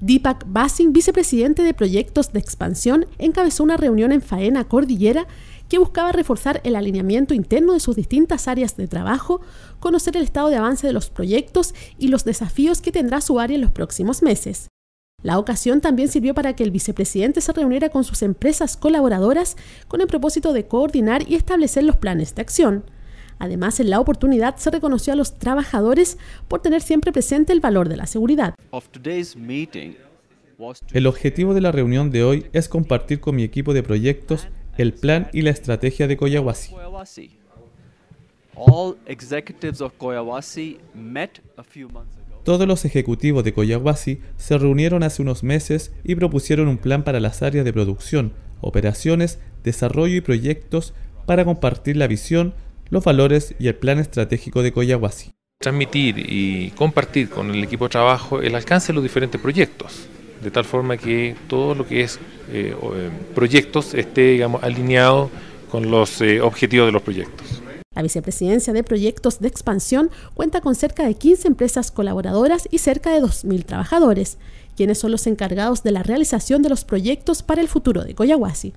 Deepak Basin, vicepresidente de proyectos de expansión, encabezó una reunión en Faena Cordillera que buscaba reforzar el alineamiento interno de sus distintas áreas de trabajo, conocer el estado de avance de los proyectos y los desafíos que tendrá su área en los próximos meses. La ocasión también sirvió para que el vicepresidente se reuniera con sus empresas colaboradoras con el propósito de coordinar y establecer los planes de acción. Además, en la oportunidad se reconoció a los trabajadores por tener siempre presente el valor de la seguridad. El objetivo de la reunión de hoy es compartir con mi equipo de proyectos el plan y la estrategia de Coyahuasi. Todos los ejecutivos de Coyahuasi se reunieron hace unos meses y propusieron un plan para las áreas de producción, operaciones, desarrollo y proyectos para compartir la visión los valores y el plan estratégico de Coyahuasi. Transmitir y compartir con el equipo de trabajo el alcance de los diferentes proyectos, de tal forma que todo lo que es eh, eh, proyectos esté digamos, alineado con los eh, objetivos de los proyectos. La Vicepresidencia de Proyectos de Expansión cuenta con cerca de 15 empresas colaboradoras y cerca de 2.000 trabajadores, quienes son los encargados de la realización de los proyectos para el futuro de Coyahuasi.